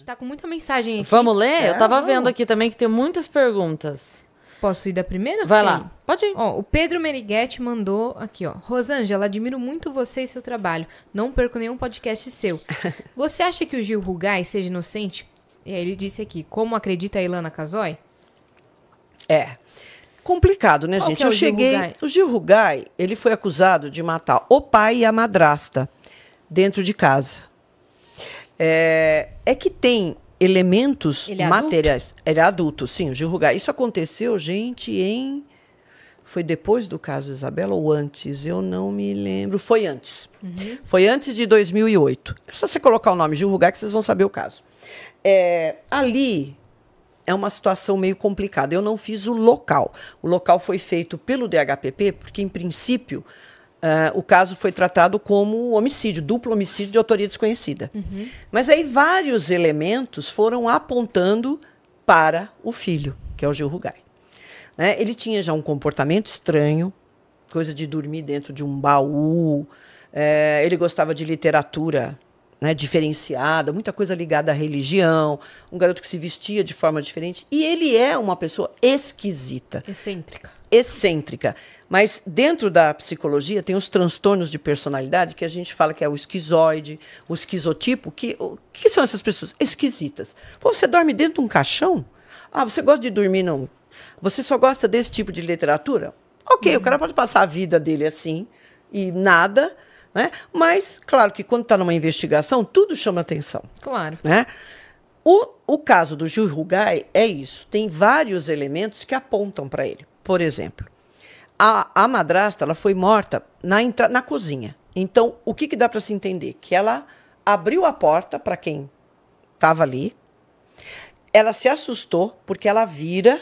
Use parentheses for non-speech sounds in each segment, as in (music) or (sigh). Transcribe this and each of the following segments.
Está com muita mensagem aqui. Vamos ler? É, Eu tava vamos. vendo aqui também que tem muitas perguntas. Posso ir da primeira? Vai lá. Pode ir. Ó, o Pedro Meniguete mandou aqui, ó. Rosângela, admiro muito você e seu trabalho. Não perco nenhum podcast seu. (laughs) Você acha que o Gil Rugai seja inocente? E aí ele disse aqui, como acredita a Ilana Casoy? É. Complicado, né, Qual gente? É Eu cheguei. Rugai? O Gil Rugai, ele foi acusado de matar o pai e a madrasta dentro de casa. É, é que tem elementos ele é materiais. Adulto? Ele é adulto, sim, o Gil Rugai. Isso aconteceu, gente, em. Foi depois do caso Isabela ou antes? Eu não me lembro. Foi antes. Uhum. Foi antes de 2008. É só você colocar o nome Gil Rugai que vocês vão saber o caso. É, ali é uma situação meio complicada. Eu não fiz o local. O local foi feito pelo DHPP, porque, em princípio, Uh, o caso foi tratado como homicídio, duplo homicídio de autoria desconhecida. Uhum. Mas aí vários elementos foram apontando para o filho, que é o Gil Rugai. Né? Ele tinha já um comportamento estranho, coisa de dormir dentro de um baú. É, ele gostava de literatura né, diferenciada, muita coisa ligada à religião, um garoto que se vestia de forma diferente. E ele é uma pessoa esquisita. Excêntrica. Excêntrica. Mas dentro da psicologia tem os transtornos de personalidade que a gente fala que é o esquizoide, o esquizotipo. Que, o que são essas pessoas? Esquisitas. Pô, você dorme dentro de um caixão? Ah, você gosta de dormir não? Você só gosta desse tipo de literatura? Ok, uhum. o cara pode passar a vida dele assim e nada né? Mas, claro que quando está numa investigação, tudo chama atenção. Claro. Né? O, o caso do Gil Rugai é isso. Tem vários elementos que apontam para ele. Por exemplo, a, a madrasta ela foi morta na, na cozinha. Então, o que, que dá para se entender? Que ela abriu a porta para quem estava ali. Ela se assustou porque ela vira,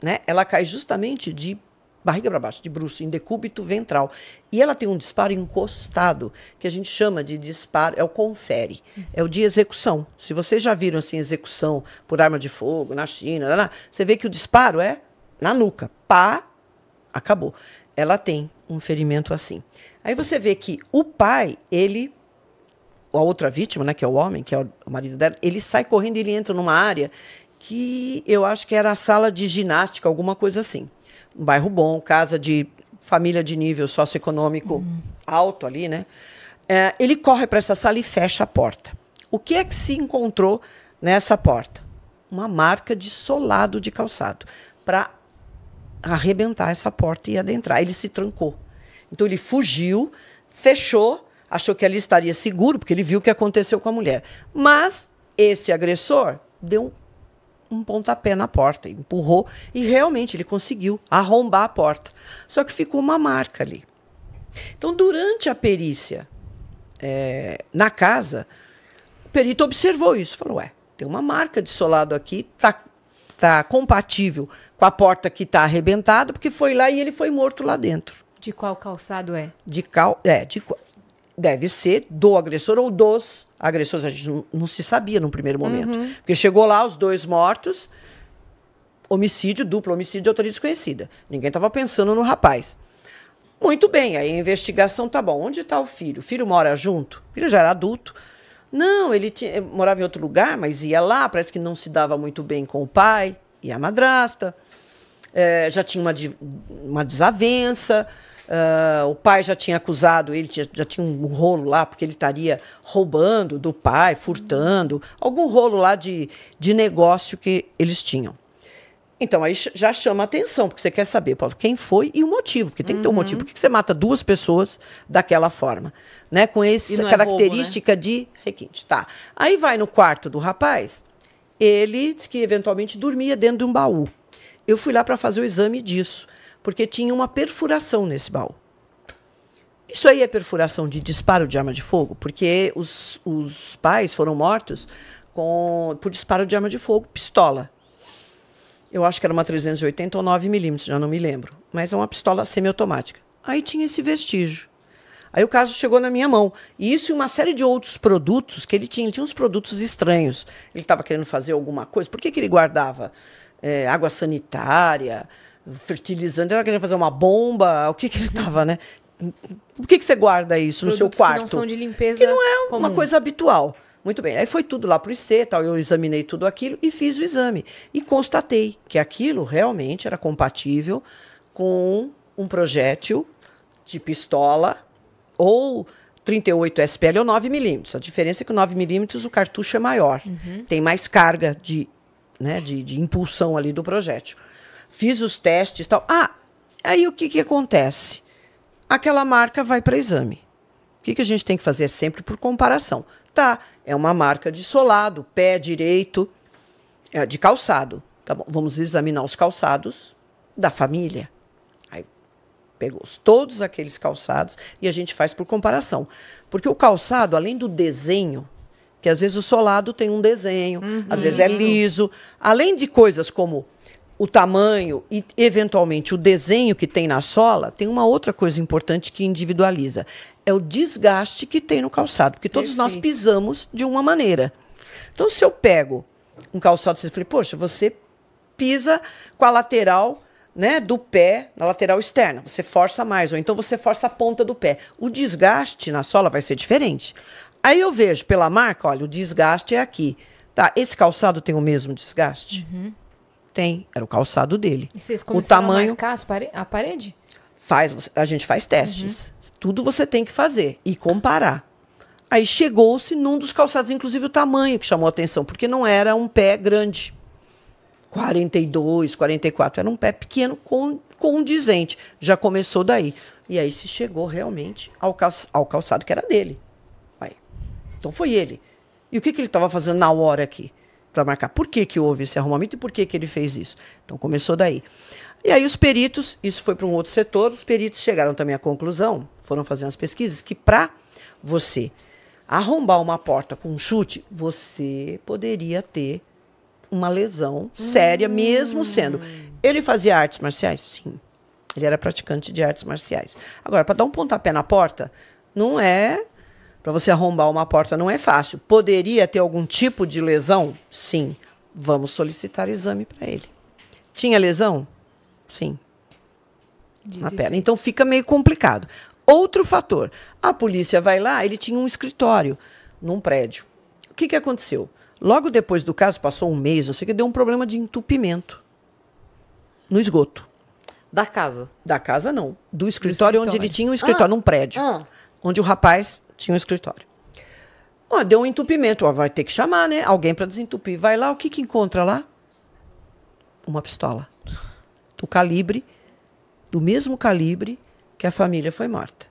né? Ela cai justamente de barriga para baixo, de bruxo, em decúbito ventral. E ela tem um disparo encostado, que a gente chama de disparo, é o confere, é o de execução. Se vocês já viram assim execução por arma de fogo na China, lá, lá, você vê que o disparo é na nuca, pá, acabou. Ela tem um ferimento assim. Aí você vê que o pai, ele a outra vítima, né, que é o homem, que é o marido dela, ele sai correndo e ele entra numa área que eu acho que era a sala de ginástica, alguma coisa assim um bairro bom, casa de família de nível socioeconômico uhum. alto ali, né? É, ele corre para essa sala e fecha a porta. O que é que se encontrou nessa porta? Uma marca de solado de calçado para arrebentar essa porta e adentrar. Ele se trancou. Então ele fugiu, fechou, achou que ali estaria seguro, porque ele viu o que aconteceu com a mulher. Mas esse agressor deu um pontapé na porta, empurrou e realmente ele conseguiu arrombar a porta. Só que ficou uma marca ali. Então, durante a perícia é, na casa, o perito observou isso, falou: "Ué, tem uma marca de solado aqui, tá tá compatível com a porta que está arrebentada, porque foi lá e ele foi morto lá dentro." De qual calçado é? De cal, é, de deve ser do agressor ou dos agressores. A gente não, não se sabia no primeiro momento. Uhum. Porque chegou lá os dois mortos, homicídio duplo, homicídio de autoria desconhecida. Ninguém estava pensando no rapaz. Muito bem, aí a investigação tá bom. Onde está o filho? O filho mora junto? O filho já era adulto. Não, ele tinha, eh, morava em outro lugar, mas ia lá, parece que não se dava muito bem com o pai e a madrasta. É, já tinha uma, uma desavença. Uh, o pai já tinha acusado ele, já, já tinha um rolo lá, porque ele estaria roubando do pai, furtando, algum rolo lá de, de negócio que eles tinham. Então, aí já chama a atenção, porque você quer saber Paulo, quem foi e o motivo, porque tem que ter um uhum. motivo. Por que você mata duas pessoas daquela forma? Né? Com essa é característica é né? de requinte. Tá. Aí vai no quarto do rapaz, ele diz que eventualmente dormia dentro de um baú. Eu fui lá para fazer o exame disso porque tinha uma perfuração nesse baú. Isso aí é perfuração de disparo de arma de fogo, porque os, os pais foram mortos com, por disparo de arma de fogo, pistola. Eu acho que era uma 380 ou 9mm, já não me lembro. Mas é uma pistola semiautomática. Aí tinha esse vestígio. Aí o caso chegou na minha mão. E isso e uma série de outros produtos que ele tinha. Ele tinha uns produtos estranhos. Ele estava querendo fazer alguma coisa. Por que, que ele guardava é, água sanitária, fertilizante. ela querendo fazer uma bomba? O que, que ele tava, né? Por que, que você guarda isso Produtos no seu quarto? Que não são de limpeza. Que não é comum. uma coisa habitual. Muito bem. Aí foi tudo lá para o IC, tal. Eu examinei tudo aquilo e fiz o exame. E constatei que aquilo realmente era compatível com um projétil de pistola ou 38 SPL ou 9 milímetros. A diferença é que o 9 milímetros o cartucho é maior, uhum. tem mais carga de, né, de, de impulsão ali do projétil fiz os testes tal. Ah, aí o que, que acontece? Aquela marca vai para exame. O que, que a gente tem que fazer sempre por comparação? Tá, é uma marca de solado, pé direito, é, de calçado. Tá bom, vamos examinar os calçados da família. Aí pegou todos aqueles calçados e a gente faz por comparação. Porque o calçado, além do desenho, que às vezes o solado tem um desenho, uhum. às vezes é liso, além de coisas como o tamanho e, eventualmente, o desenho que tem na sola, tem uma outra coisa importante que individualiza. É o desgaste que tem no calçado, porque todos Perfeito. nós pisamos de uma maneira. Então, se eu pego um calçado, você fala, poxa, você pisa com a lateral né, do pé na lateral externa. Você força mais, ou então você força a ponta do pé. O desgaste na sola vai ser diferente. Aí eu vejo pela marca, olha, o desgaste é aqui. Tá, esse calçado tem o mesmo desgaste? Uhum. Tem, era o calçado dele. E vocês o tamanho... a marcar pare... a parede? Faz, a gente faz testes. Uhum. Tudo você tem que fazer e comparar. Aí chegou-se num dos calçados, inclusive o tamanho que chamou a atenção, porque não era um pé grande. 42, 44, era um pé pequeno condizente. Já começou daí. E aí se chegou realmente ao, calçado, ao calçado que era dele. Aí, então foi ele. E o que, que ele estava fazendo na hora aqui? para marcar por que, que houve esse arrumamento e por que, que ele fez isso. Então começou daí. E aí os peritos, isso foi para um outro setor, os peritos chegaram também à conclusão, foram fazendo as pesquisas, que para você arrombar uma porta com um chute, você poderia ter uma lesão séria, hum. mesmo sendo. Hum. Ele fazia artes marciais? Sim. Ele era praticante de artes marciais. Agora, para dar um pontapé na porta, não é para você arrombar uma porta não é fácil. Poderia ter algum tipo de lesão? Sim. Vamos solicitar exame para ele. Tinha lesão? Sim. De na perna. Então fica meio complicado. Outro fator. A polícia vai lá, ele tinha um escritório num prédio. O que, que aconteceu? Logo depois do caso, passou um mês, não sei que, deu um problema de entupimento no esgoto. Da casa? Da casa não. Do escritório, do escritório. onde ele tinha um escritório, ah. num prédio. Ah. Onde o rapaz tinha um escritório. Ó, deu um entupimento, ó, vai ter que chamar, né? Alguém para desentupir. Vai lá, o que que encontra lá? Uma pistola. Do calibre, do mesmo calibre que a família foi morta.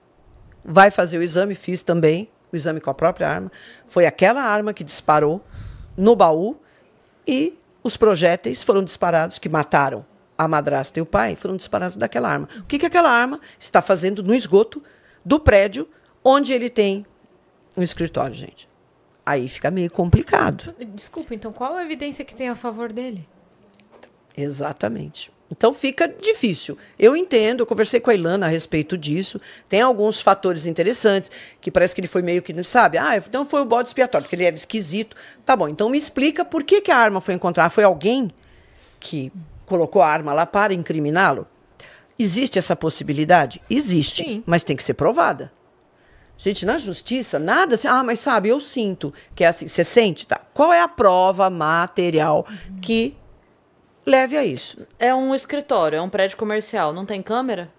Vai fazer o exame, fiz também, o exame com a própria arma. Foi aquela arma que disparou no baú e os projéteis foram disparados que mataram a madrasta e o pai foram disparados daquela arma. O que, que aquela arma está fazendo no esgoto do prédio onde ele tem um escritório, gente. Aí fica meio complicado. Desculpa, então qual a evidência que tem a favor dele? Exatamente. Então fica difícil. Eu entendo, eu conversei com a Ilana a respeito disso. Tem alguns fatores interessantes que parece que ele foi meio que, sabe? Ah, então foi o bode expiatório, porque ele era esquisito. Tá bom, então me explica por que, que a arma foi encontrada. Foi alguém que colocou a arma lá para incriminá-lo? Existe essa possibilidade? Existe, Sim. mas tem que ser provada. Gente, na justiça, nada assim. Ah, mas sabe, eu sinto que é assim. Você sente, tá? Qual é a prova material que leve a isso? É um escritório, é um prédio comercial. Não tem câmera?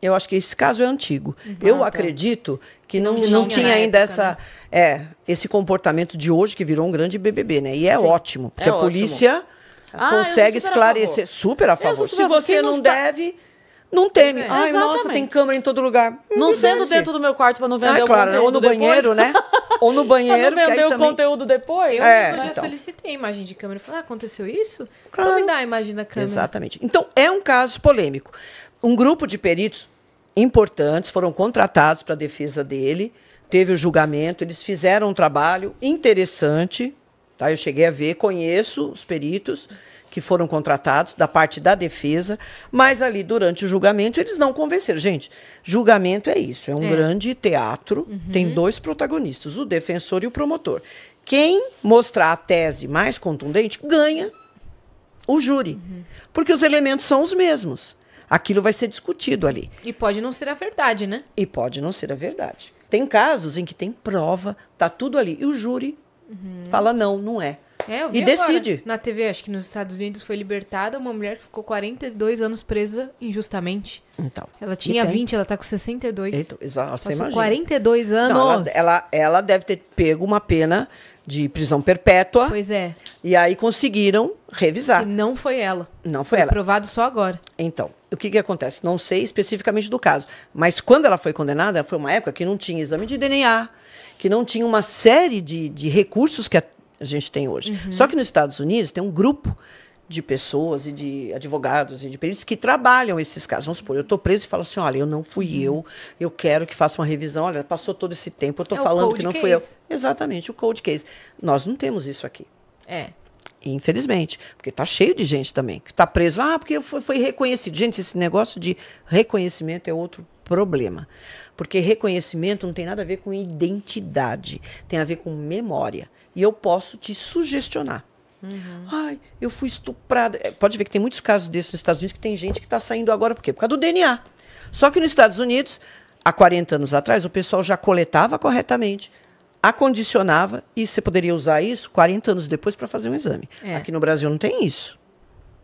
Eu acho que esse caso é antigo. Uhum. eu ah, tá. acredito que, que não, não, tinha, ainda época, essa, né? é, esse comportamento de hoje que virou um grande BBB, né? E é Sim, ótimo, porque é a ótimo. polícia ah, consegue super esclarecer. A super a favor. Super Se você não tá deve. Não tem É. Ai, Exatamente. nossa, tem câmera em todo lugar. Não sendo dentro do meu quarto para não vender ah, é claro, conteúdo. Ou no depois. banheiro, né? Ou no banheiro. (laughs) Pra não vender o também... conteúdo depois. Eu, é, eu já então. solicitei imagem de câmera. Falei, ah, aconteceu isso? Então claro. Então me dá a imagem da câmera. Exatamente. Então é um caso polêmico. Um grupo de peritos importantes foram contratados para a defesa dele. Teve o julgamento, eles fizeram um trabalho interessante. Tá? Eu cheguei a ver, conheço os peritos que foram contratados, da parte da defesa, mas ali durante o julgamento eles não convenceram. Gente, julgamento é isso, é um é. grande teatro, uhum. tem dois protagonistas, o defensor e o promotor. Quem mostrar a tese mais contundente ganha o júri, uhum. porque os elementos são os mesmos. Aquilo vai ser discutido ali. E pode não ser a verdade, né? E pode não ser a verdade. Tem casos em que tem prova, tá tudo ali, e o júri uhum. fala não, não é. É, eu vi e decide. Na TV, acho que nos Estados Unidos foi libertada uma mulher que ficou 42 anos presa injustamente. Então. Ela tinha 20, ela tá com 62. Então, exato, você imagina. 42 anos. Não, ela, ela, ela deve ter pego uma pena de prisão perpétua. Pois é. E aí conseguiram revisar. não foi ela. Não foi, foi ela. Aprovado só agora. Então, o que que acontece? Não sei especificamente do caso, mas quando ela foi condenada, foi uma época que não tinha exame de DNA, que não tinha uma série de, de recursos que a a gente tem hoje. Uhum. Só que nos Estados Unidos tem um grupo de pessoas e de advogados e de peritos que trabalham esses casos. Vamos supor, eu estou preso e falo assim, olha, eu não fui uhum. eu, eu quero que faça uma revisão, olha, passou todo esse tempo, eu estou é falando que não case. fui eu. Exatamente, o cold case. Nós não temos isso aqui. É. Infelizmente, porque está cheio de gente também que está preso. Ah, porque foi, foi reconhecido. Gente, esse negócio de reconhecimento é outro problema. Porque reconhecimento não tem nada a ver com identidade, tem a ver com memória. E eu posso te sugestionar. Uhum. Ai, eu fui estuprada. É, pode ver que tem muitos casos desses nos Estados Unidos que tem gente que está saindo agora, por quê? Por causa do DNA. Só que nos Estados Unidos, há 40 anos atrás, o pessoal já coletava corretamente, acondicionava e você poderia usar isso 40 anos depois para fazer um exame. É. Aqui no Brasil não tem isso.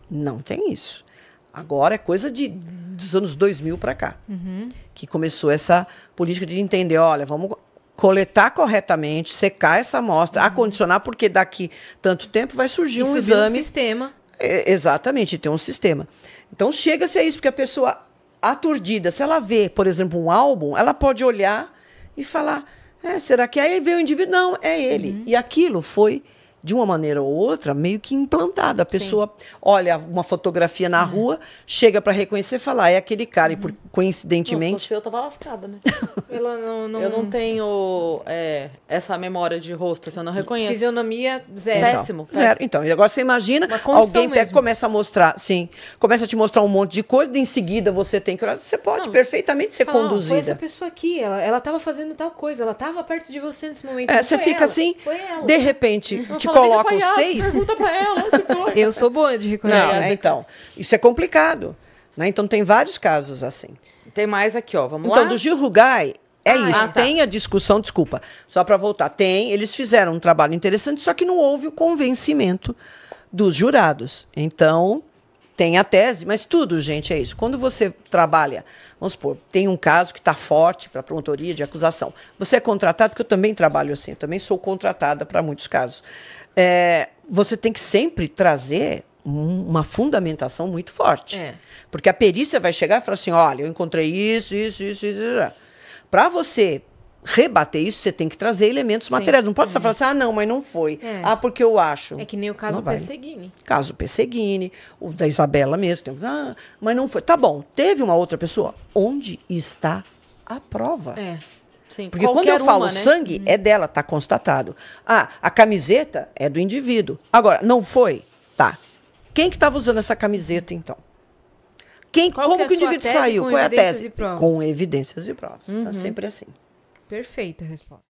Não tem isso. Agora é coisa de uhum dos anos 2000 para cá, uhum. que começou essa política de entender, olha, vamos coletar corretamente, secar essa amostra, uhum. acondicionar, porque daqui tanto tempo vai surgir e um exame. Um sistema. É, exatamente, tem um sistema. Então chega-se a isso, porque a pessoa aturdida, se ela vê, por exemplo, um álbum, ela pode olhar e falar, é, será que é? aí veio o indivíduo? Não, é ele. Uhum. E aquilo foi de uma maneira ou outra, meio que implantada. A pessoa Sim. olha uma fotografia na uhum. rua, chega para reconhecer e fala, ah, é aquele cara. Uhum. E por, uhum. coincidentemente. Não, se eu tava lascada, né? (laughs) não, não... Eu não tenho é, essa memória de rosto, assim, eu não reconheço. Fisionomia, zero. Então, péssimo, péssimo, Zero. Então, e agora você imagina, alguém pega, começa a mostrar, sim, começa a te mostrar um monte de coisa, em seguida você tem que. Você pode não, perfeitamente ser fala, ah, conduzida. Foi essa pessoa aqui, ela, ela tava fazendo tal coisa, ela tava perto de você nesse momento. É, você fica ela, assim, de repente, te tipo, os seis. Pergunta pra ela, se foi. (laughs) Eu sou boa de reconhecer. Não, né, então, isso é complicado. Né? Então tem vários casos assim. Tem mais aqui, ó. Vamos então, lá. Então, do Gil Rugai, é ah, isso. tá. Tem a discussão, desculpa, só para voltar. Tem, eles fizeram um trabalho interessante, só que não houve o convencimento dos jurados. Então, tem a tese, mas tudo, gente, é isso. Quando você trabalha, vamos supor, tem um caso que está forte para a prontoria de acusação. Você é contratado, porque eu também trabalho assim, eu também sou contratada para muitos casos é, você tem que sempre trazer uma fundamentação muito forte. É. Porque a perícia vai chegar e falar assim: olha, eu encontrei isso, isso, isso, isso. Para você rebater isso, você tem que trazer elementos Sim. materiais. Não pode é. só falar assim, ah, não, mas não foi. É. Ah, porque eu acho. É que nem o caso Perseguini. Caso Perseguini, o da Isabela mesmo. Ah, mas não foi. Tá bom, teve uma outra pessoa. Onde está a prova? É. Sim, Porque quando eu falo uma, né? sangue, é uhum. dela, tá constatado. Ah, a camiseta é do indivíduo. Agora, não foi? Tá. Quem que estava usando essa camiseta, então? Quem, Qual como que, é que o indivíduo saiu? Qual é a tese? Com evidências e provas. Tá uhum. Tá sempre assim. Perfeita resposta.